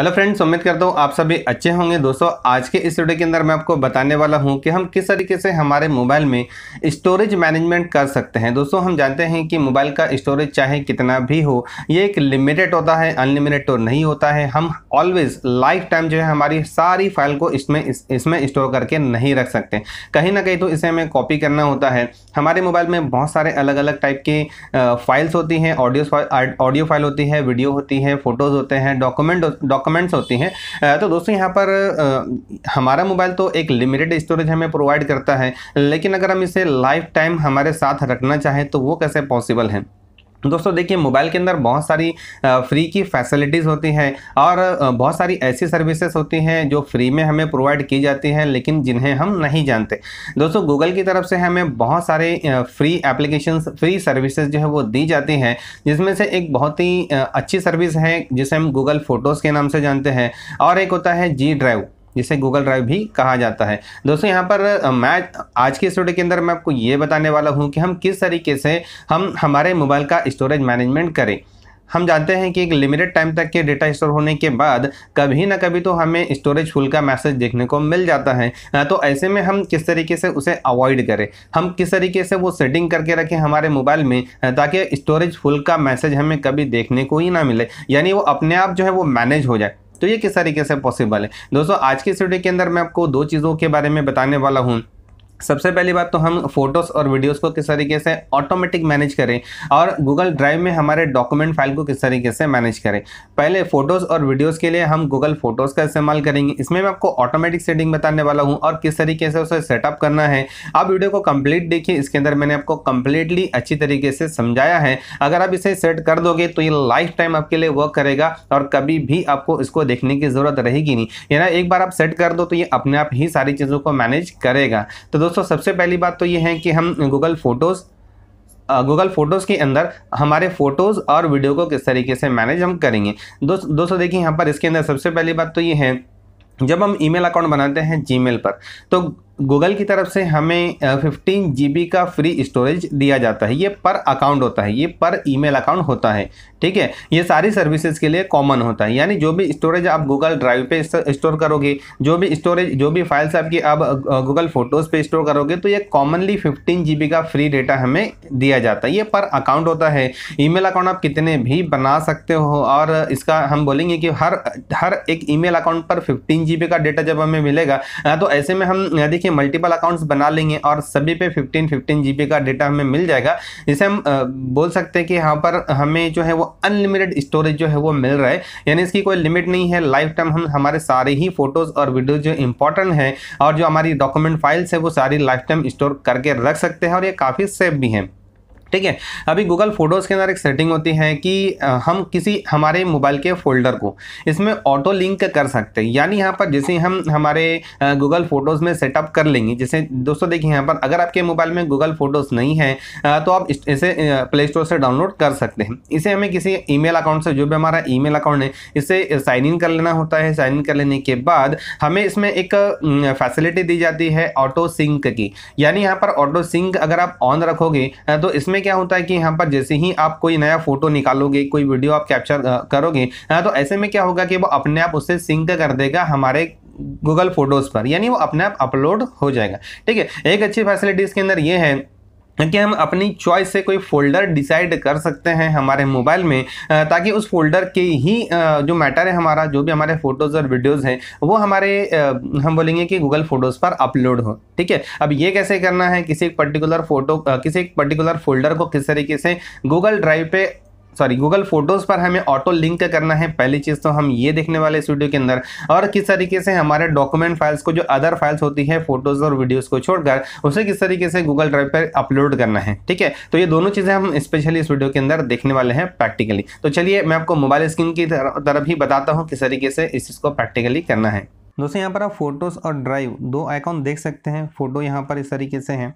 hello friends उम्मीद करता हूँ आप सभी अच्छे होंगे दोस्तों आज के इस वीडियो के अंदर मैं आपको बताने वाला हूँ कि हम किस तरीके से हमारे मोबाइल में स्टोरेज मैनेजमेंट कर सकते हैं दोस्तों हम जानते हैं कि मोबाइल का स्टोरेज चाहे कितना भी हो ये एक लिमिटेड होता है अनलिमिटेड तो नहीं होता है हम ऑलवेज लाइफ टाइम जो है हमारी सारी फाइल को इसमें इस, इसमें स्टोर करके नहीं रख सकते कहीं ना कहीं तो इसे हमें कॉपी करना होता है हमारे मोबाइल में बहुत सारे अलग अलग टाइप की फाइल्स होती हैं ऑडियो ऑडियो फाइल होती है वीडियो होती है फ़ोटोज़ होते हैं डॉक्यूमेंट डॉक्यूमेंट कमेंट्स होती हैं तो दोस्तों यहाँ पर हमारा मोबाइल तो एक लिमिटेड स्टोरेज हमें प्रोवाइड करता है लेकिन अगर हम इसे लाइफ टाइम हमारे साथ रखना चाहें तो वो कैसे पॉसिबल है दोस्तों देखिए मोबाइल के अंदर बहुत सारी फ्री की फैसिलिटीज़ होती हैं और बहुत सारी ऐसी सर्विसेज होती हैं जो फ्री में हमें प्रोवाइड की जाती हैं लेकिन जिन्हें हम नहीं जानते दोस्तों गूगल की तरफ से हमें बहुत सारे फ्री एप्लीकेशन फ्री सर्विसेज जो है वो दी जाती हैं जिसमें से एक बहुत ही अच्छी सर्विस है जिसे हम गूगल फ़ोटोज़ के नाम से जानते हैं और एक होता है जी ड्राइव जिसे गूगल ड्राइव भी कहा जाता है दोस्तों यहाँ पर मैं आज के इस के अंदर मैं आपको ये बताने वाला हूँ कि हम किस तरीके से हम हमारे मोबाइल का स्टोरेज मैनेजमेंट करें हम जानते हैं कि एक लिमिटेड टाइम तक के डेटा स्टोर होने के बाद कभी ना कभी तो हमें स्टोरेज फुल का मैसेज देखने को मिल जाता है तो ऐसे में हम किस तरीके से उसे अवॉइड करें हम किस तरीके से वो सेटिंग करके रखें हमारे मोबाइल में ताकि स्टोरेज फुल का मैसेज हमें कभी देखने को ही ना मिले यानी वो अपने आप जो है वो मैनेज हो जाए तो ये किस तरीके से पॉसिबल है दोस्तों आज की स्टडी के अंदर मैं आपको दो चीज़ों के बारे में बताने वाला हूँ सबसे पहली बात तो हम फोटोज़ और वीडियोस को किस तरीके से ऑटोमेटिक मैनेज करें और गूगल ड्राइव में हमारे डॉक्यूमेंट फाइल को किस तरीके से मैनेज करें पहले फोटोज़ और वीडियोस के लिए हम गूगल फोटोज़ का इस्तेमाल करेंगे इसमें मैं आपको ऑटोमेटिक सेटिंग बताने वाला हूँ और किस तरीके से उसे सेटअप करना है आप वीडियो को कम्प्लीट देखिए इसके अंदर मैंने आपको कम्प्लीटली अच्छी तरीके से समझाया है अगर आप इसे सेट कर दोगे तो ये लाइफ टाइम आपके लिए वर्क करेगा और कभी भी आपको इसको देखने की ज़रूरत रहेगी नहीं यानी एक बार आप सेट कर दो तो ये अपने आप ही सारी चीज़ों को मैनेज करेगा तो दोस्तों सबसे पहली बात तो ये है कि हम गूगल फ़ोटोज़ गूगल फोटोज़ के अंदर हमारे फ़ोटोज़ और वीडियो को किस तरीके से मैनेज हम करेंगे दोस्त दोस्तों देखिए यहाँ पर इसके अंदर सबसे पहली बात तो ये है जब हम ईमेल अकाउंट बनाते हैं जीमेल पर तो गूगल की तरफ से हमें फिफ्टीन जी का फ्री स्टोरेज दिया जाता है ये पर अकाउंट होता है ये पर ईमेल अकाउंट होता है ठीक है ये सारी सर्विसेज के लिए कॉमन होता है यानी जो भी स्टोरेज आप गूगल ड्राइव पे स्टोर करोगे जो भी स्टोरेज जो भी फाइल्स आपकी आप गूगल फोटोज़ पे स्टोर करोगे तो ये कॉमनली फिफ्टीन जी का फ्री डेटा हमें दिया जाता है ये पर अकाउंट होता है ई अकाउंट आप कितने भी बना सकते हो और इसका हम बोलेंगे कि हर हर एक ई अकाउंट पर फिफ्टीन जी का डेटा जब हमें मिलेगा तो ऐसे में हम देखिए देखिए मल्टीपल अकाउंट्स बना लेंगे और सभी पे 15 15 जीबी का डेटा हमें मिल जाएगा जिसे हम बोल सकते हैं कि यहाँ पर हमें जो है वो अनलिमिटेड स्टोरेज जो है वो मिल रहा है यानी इसकी कोई लिमिट नहीं है लाइफ टाइम हम हमारे सारे ही फोटोज़ और वीडियोज़ जो इंपॉर्टेंट हैं और जो हमारी डॉक्यूमेंट फाइल्स है वो सारी लाइफ टाइम स्टोर करके रख सकते हैं और ये काफ़ी सेफ भी हैं ठीक है अभी गूगल फोटोज़ के अंदर एक सेटिंग होती है कि हम किसी हमारे मोबाइल के फोल्डर को इसमें ऑटो लिंक कर सकते हैं यानी यहाँ पर जैसे हम हमारे गूगल फोटोज़ में सेटअप कर लेंगे जैसे दोस्तों देखिए यहाँ पर अगर आपके मोबाइल में गूगल फोटोज़ नहीं है तो आप इसे प्ले स्टोर से डाउनलोड कर सकते हैं इसे हमें किसी ई अकाउंट से जो भी हमारा ईमेल अकाउंट है इसे साइन इन कर लेना होता है साइन इन कर लेने के बाद हमें इसमें एक फैसिलिटी दी जाती है ऑटो सिंक की यानी यहाँ पर ऑटो सिंक अगर आप ऑन रखोगे तो इसमें में क्या होता है कि यहाँ पर जैसे ही आप कोई नया फोटो निकालोगे कोई वीडियो आप कैप्चर करोगे हाँ तो ऐसे में क्या होगा कि वो अपने आप उससे सिंक कर देगा हमारे गूगल फोटोज़ पर यानी वो अपने आप अपलोड हो जाएगा ठीक है एक अच्छी फैसिलिटी इसके अंदर ये है कि हम अपनी चॉइस से कोई फ़ोल्डर डिसाइड कर सकते हैं हमारे मोबाइल में ताकि उस फोल्डर के ही जो मैटर है हमारा जो भी हमारे फ़ोटोज़ और वीडियोज़ हैं वो हमारे हम बोलेंगे कि गूगल फ़ोटोज़ पर अपलोड हो ठीक है अब ये कैसे करना है किसी एक पर्टिकुलर फ़ोटो किसी एक पर्टिकुलर फ़ोल्डर को किस तरीके से गूगल ड्राइव पर सॉरी गूगल फोटोज़ पर हमें ऑटो लिंक करना है पहली चीज़ तो हम ये देखने वाले इस वीडियो के अंदर और किस तरीके से हमारे डॉक्यूमेंट फाइल्स को जो अदर फाइल्स होती है फोटोज़ और वीडियोज़ को छोड़कर उसे किस तरीके से गूगल ड्राइव पर अपलोड करना है ठीक है तो ये दोनों चीज़ें हम स्पेशली इस वीडियो के अंदर देखने वाले हैं प्रैक्टिकली तो चलिए मैं आपको मोबाइल स्क्रीन की तरफ ही बताता हूँ किस तरीके से इस चीज़ को प्रैक्टिकली करना है दोस्तों यहाँ पर आप फ़ोटोज़ और ड्राइव दो आइकॉन देख सकते हैं फ़ोटो यहाँ पर इस तरीके से हैं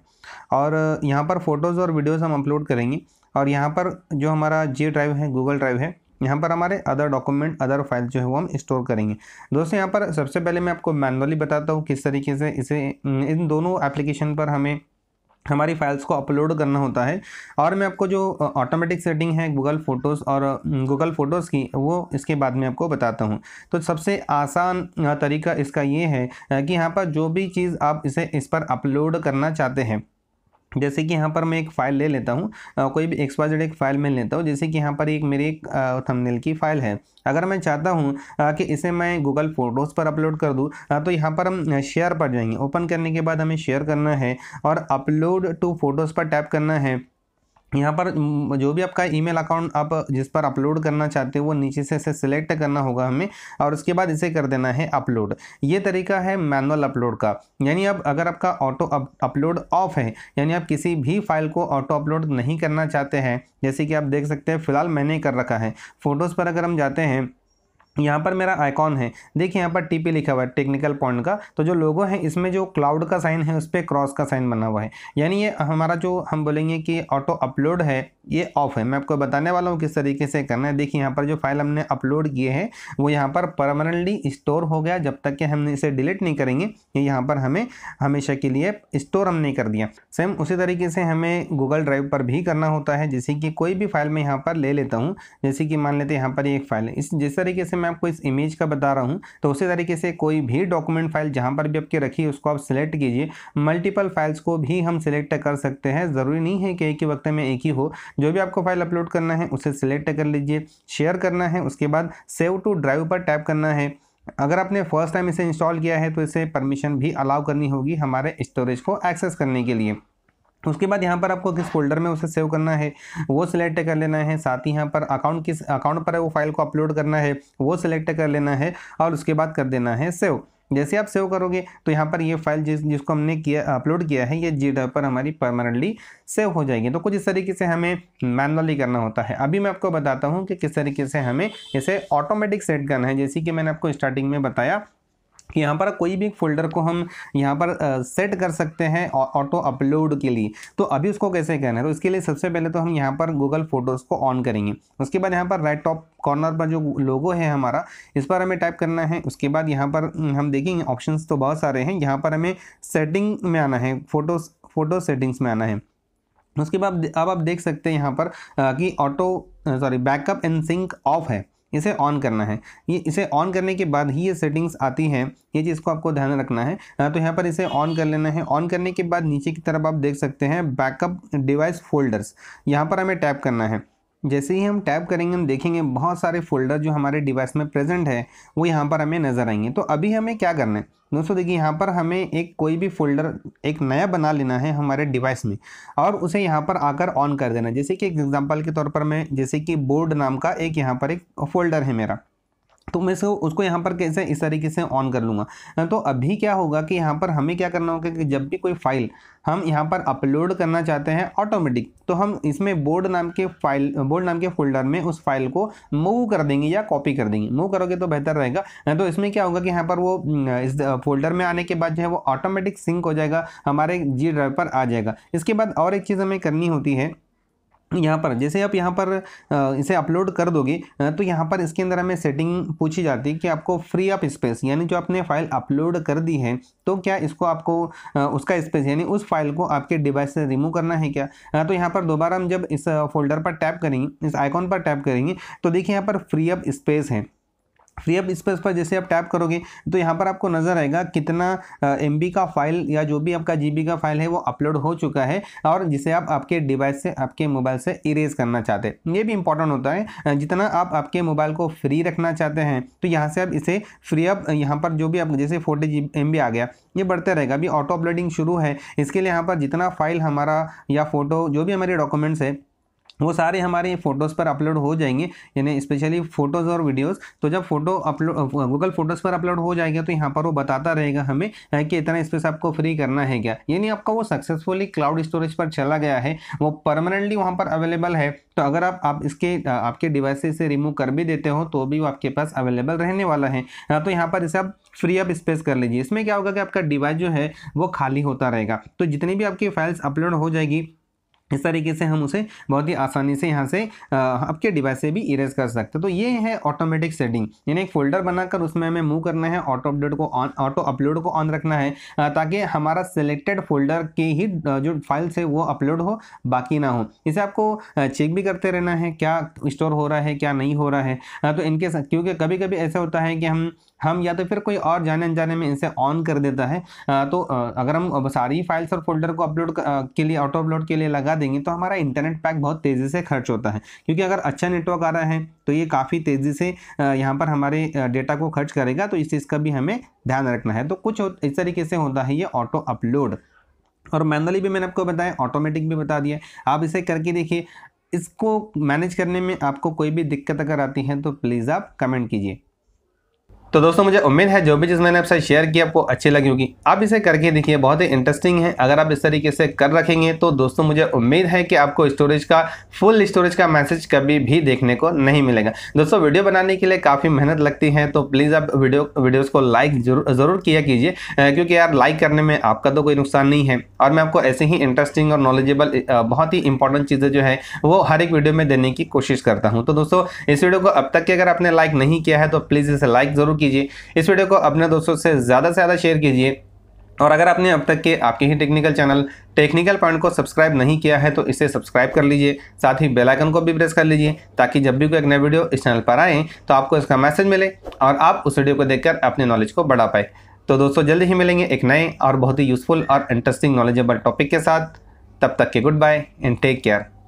और यहाँ पर फ़ोटोज़ और वीडियोज़ हम अपलोड करेंगे और यहाँ पर जो हमारा जी ड्राइव है गूगल ड्राइव है यहाँ पर हमारे अदर डॉक्यूमेंट अदर फाइल जो है वो हम स्टोर करेंगे दोस्तों यहाँ पर सबसे पहले मैं आपको मैनुअली बताता हूँ किस तरीके से इसे इन दोनों एप्लीकेशन पर हमें हमारी फाइल्स को अपलोड करना होता है और मैं आपको जो ऑटोमेटिक सेटिंग है गूगल फ़ोटोज़ और गूगल फ़ोटोज़ की वो इसके बाद में आपको बताता हूँ तो सबसे आसान तरीका इसका ये है कि यहाँ पर जो भी चीज़ आप इसे इस पर अपलोड करना चाहते हैं जैसे कि यहाँ पर मैं एक फ़ाइल ले लेता हूँ कोई भी एक्सपायर एक फ़ाइल में लेता हूँ जैसे कि यहाँ पर एक मेरी एक थंबनेल की फ़ाइल है अगर मैं चाहता हूँ कि इसे मैं गूगल फ़ोटोज़ पर अपलोड कर दूँ तो यहाँ पर हम शेयर पर जाएंगे ओपन करने के बाद हमें शेयर करना है और अपलोड टू फ़ोटोज़ पर टैप करना है यहाँ पर जो भी आपका ईमेल अकाउंट आप जिस पर अपलोड करना चाहते हो वो नीचे से इसे सिलेक्ट करना होगा हमें और उसके बाद इसे कर देना है अपलोड ये तरीका है मैनुअल अपलोड का यानी अब अगर आपका ऑटो अपलोड ऑफ है यानी आप किसी भी फाइल को ऑटो अपलोड नहीं करना चाहते हैं जैसे कि आप देख सकते हैं फ़िलहाल मैंने कर रखा है फ़ोटोज़ पर अगर हम जाते हैं यहाँ पर मेरा आइकॉन है देखिए यहाँ पर टीपी लिखा हुआ है टेक्निकल पॉइंट का तो जो लोगो है इसमें जो क्लाउड का साइन है उस पर क्रॉस का साइन बना हुआ है यानी ये हमारा जो हम बोलेंगे कि ऑटो अपलोड है ये ऑफ है मैं आपको बताने वाला हूँ किस तरीके से करना है देखिए यहाँ पर जो फाइल हमने अपलोड किए हैं वो यहाँ पर परमानेंटली स्टोर हो गया जब तक कि हम इसे डिलीट नहीं करेंगे ये यहाँ पर हमें हमेशा के लिए स्टोर हमने कर दिया सेम उसी तरीके से हमें गूगल ड्राइव पर भी करना होता है जैसे कि कोई भी फाइल मैं यहाँ पर ले लेता हूँ जैसे कि मान लेते हैं यहाँ पर एक फाइल है इस जिस तरीके से मैं आपको इस इमेज का बता रहा हूँ तो उसी तरीके से कोई भी डॉक्यूमेंट फाइल जहाँ पर भी आपकी रखी है उसको आप सिलेक्ट कीजिए मल्टीपल फाइल्स को भी हम सिलेक्ट कर सकते हैं ज़रूरी नहीं है कि एक ही वक्त में एक ही हो जो भी आपको फाइल अपलोड करना है उसे सिलेक्ट कर लीजिए शेयर करना है उसके बाद सेव टू ड्राइव पर टैप करना है अगर आपने फर्स्ट टाइम इसे इंस्टॉल किया है तो इसे परमिशन भी अलाउ करनी होगी हमारे स्टोरेज को एक्सेस करने के लिए उसके बाद यहाँ पर आपको किस फोल्डर में उसे सेव करना है वो सिलेक्ट कर लेना है साथ ही यहाँ पर अकाउंट किस अकाउंट पर है वो फाइल को अपलोड करना है वो सिलेक्ट कर लेना है और उसके बाद कर देना है सेव जैसे आप सेव करोगे तो यहाँ पर ये फाइल जिस जिसको हमने किया अपलोड किया है ये जी पर हमारी परमानेंटली सेव हो जाएगी तो कुछ इस तरीके से हमें मैनुअली करना होता है अभी मैं आपको बताता हूँ कि किस तरीके से हमें इसे ऑटोमेटिक सेट करना है जैसे कि मैंने आपको स्टार्टिंग में बताया कि यहाँ पर कोई भी एक फोल्डर को हम यहाँ पर सेट कर सकते हैं ऑटो अपलोड के लिए तो अभी उसको कैसे करना है तो इसके लिए सबसे पहले तो हम यहाँ पर गूगल फोटोज़ को ऑन करेंगे उसके बाद यहाँ पर राइट टॉप कॉर्नर पर जो लोगो है हमारा इस पर हमें टाइप करना है उसके बाद यहाँ पर हम देखेंगे ऑप्शंस तो बहुत सारे हैं यहाँ पर हमें सेटिंग में आना है फ़ोटो फ़ोटो सेटिंग्स में आना है उसके बाद अब आप देख सकते हैं यहाँ पर कि auto sorry backup and sync off है इसे ऑन करना है ये इसे ऑन करने के बाद ही ये सेटिंग्स आती हैं ये चीज़ को आपको ध्यान रखना है तो यहाँ पर इसे ऑन कर लेना है ऑन करने के बाद नीचे की तरफ आप देख सकते हैं बैकअप डिवाइस फोल्डर्स यहाँ पर हमें टैप करना है जैसे ही हम टैप करेंगे हम देखेंगे बहुत सारे फोल्डर जो हमारे डिवाइस में प्रेजेंट है वो यहाँ पर हमें नज़र आएंगे तो अभी हमें क्या करना है दोस्तों देखिए यहाँ पर हमें एक कोई भी फोल्डर एक नया बना लेना है हमारे डिवाइस में और उसे यहाँ पर आकर ऑन कर देना जैसे कि एग्जाम्पल के तौर पर मैं जैसे कि बोर्ड नाम का एक यहाँ पर एक फोल्डर है मेरा तो मैं इसको उसको यहाँ पर कैसे इस तरीके से ऑन कर लूँगा हाँ, तो अभी क्या होगा कि यहाँ पर हमें क्या करना होगा कि जब भी कोई फाइल हम यहाँ पर अपलोड करना चाहते हैं ऑटोमेटिक तो हम इसमें बोर्ड नाम के फाइल बोर्ड नाम के फोल्डर में उस फाइल को मूव कर देंगे या कॉपी कर देंगे मूव करोगे तो बेहतर रहेगा हाँ, तो इसमें क्या होगा कि यहाँ पर वो इस फोल्डर में आने के बाद जो है वो ऑटोमेटिक सिंक हो जाएगा हमारे जी ड्राइव पर आ जाएगा इसके बाद और एक चीज़ हमें करनी होती है यहाँ पर जैसे आप यहाँ पर इसे अपलोड कर दोगे तो यहाँ पर इसके अंदर हमें सेटिंग पूछी जाती है कि आपको फ्री ऑफ स्पेस यानी जो आपने फाइल अपलोड कर दी है तो क्या इसको आपको उसका स्पेस यानी उस फाइल को आपके डिवाइस से रिमूव करना है क्या तो यहाँ पर दोबारा हम जब इस फोल्डर पर टैप करेंगे इस आइकॉन पर टैप करेंगे तो देखिए यहाँ पर फ्री ऑफ स्पेस है फ्री अब इस पर जैसे आप टैप करोगे तो यहाँ पर आपको नज़र आएगा कितना एम का फाइल या जो भी आपका जी का फाइल है वो अपलोड हो चुका है और जिसे आप आपके डिवाइस से आपके मोबाइल से इरेज करना चाहते हैं ये भी इंपॉर्टेंट होता है जितना आप आपके मोबाइल को फ्री रखना चाहते हैं तो यहाँ से आप इसे फ्री अब यहाँ पर जो भी आप जैसे फोर्टी जी आ गया ये बढ़ते रहेगा अभी ऑटो अपलोडिंग शुरू है इसके लिए यहाँ पर जितना फाइल हमारा या फ़ोटो जो भी हमारे डॉक्यूमेंट्स है वो सारे हमारे फोटोज़ पर अपलोड हो जाएंगे यानी स्पेशली फोटोज़ और वीडियोस तो जब फोटो अपलोड गूगल फोटोज़ पर अपलोड हो जाएगा तो यहाँ पर वो बताता रहेगा हमें कि इतना स्पेस आपको फ्री करना है क्या यानी आपका वो सक्सेसफुली क्लाउड स्टोरेज पर चला गया है वो परमानेंटली वहाँ पर अवेलेबल है तो अगर आप आप इसके आपके डिवाइस से रिमूव कर भी देते हो तो भी वो आपके पास अवेलेबल रहने वाला है हाँ, तो यहाँ पर इसे आप फ्री अप स्पेस कर लीजिए इसमें क्या होगा कि आपका डिवाइस जो है वो खाली होता रहेगा तो जितनी भी आपकी फाइल्स अपलोड हो जाएगी इस तरीके से हम उसे बहुत ही आसानी से यहाँ से आपके डिवाइस से भी इरेज कर सकते हैं तो ये है ऑटोमेटिक सेटिंग यानी एक फोल्डर बनाकर उसमें हमें मूव करना है ऑटो अपडेट को ऑन ऑटो अपलोड को ऑन रखना है ताकि हमारा सिलेक्टेड फोल्डर के ही जो फाइल्स है वो अपलोड हो बाकी ना हो इसे आपको चेक भी करते रहना है क्या स्टोर हो रहा है क्या नहीं हो रहा है तो इनके क्योंकि कभी कभी ऐसा होता है कि हम हम या तो फिर कोई और जाने अनजाने में इसे ऑन कर देता है तो अगर हम सारी फाइल्स और फोल्डर को अपलोड के लिए ऑटो अपलोड के लिए लगा देंगे तो हमारा इंटरनेट पैक बहुत तेज़ी से खर्च होता है क्योंकि अगर अच्छा नेटवर्क आ रहा है तो ये काफ़ी तेज़ी से यहाँ पर हमारे डेटा को खर्च करेगा तो इस चीज़ का भी हमें ध्यान रखना है तो कुछ इस तरीके से होता है ये ऑटो अपलोड और मैनुअली भी मैंने आपको बताया ऑटोमेटिक भी बता दिया आप इसे करके देखिए इसको मैनेज करने में आपको कोई भी दिक्कत अगर आती है तो प्लीज़ आप कमेंट कीजिए तो दोस्तों मुझे उम्मीद है जो भी चीज़ मैंने आपसे शेयर की आपको अच्छी लगी होगी आप इसे करके देखिए बहुत ही इंटरेस्टिंग है अगर आप इस तरीके से कर रखेंगे तो दोस्तों मुझे उम्मीद है कि आपको स्टोरेज का फुल स्टोरेज का मैसेज कभी भी देखने को नहीं मिलेगा दोस्तों वीडियो बनाने के लिए काफ़ी मेहनत लगती है तो प्लीज़ आप वीडियो वीडियोज़ को लाइक ज़रूर किया कीजिए क्योंकि यार लाइक करने में आपका तो कोई नुकसान नहीं है और मैं आपको ऐसे ही इंटरेस्टिंग और नॉलेजेबल बहुत ही इंपॉर्टेंट चीज़ें जो है वो हर एक वीडियो में देने की कोशिश करता हूँ तो दोस्तों इस वीडियो को अब तक के अगर आपने लाइक नहीं किया है तो प्लीज़ इसे लाइक ज़रूर कीजिए इस वीडियो को अपने दोस्तों से ज़्यादा से ज़्यादा शेयर कीजिए और अगर आपने अब तक के आपके ही टेक्निकल चैनल टेक्निकल पॉइंट को सब्सक्राइब नहीं किया है तो इसे सब्सक्राइब कर लीजिए साथ ही बेल आइकन को भी प्रेस कर लीजिए ताकि जब भी कोई एक नया वीडियो इस चैनल पर आए तो आपको इसका मैसेज मिले और आप उस वीडियो को देखकर अपने नॉलेज को बढ़ा पाए तो दोस्तों जल्द ही मिलेंगे एक नए और बहुत ही यूज़फुल और इंटरेस्टिंग नॉलेजेबल टॉपिक के साथ तब तक के good bye and take care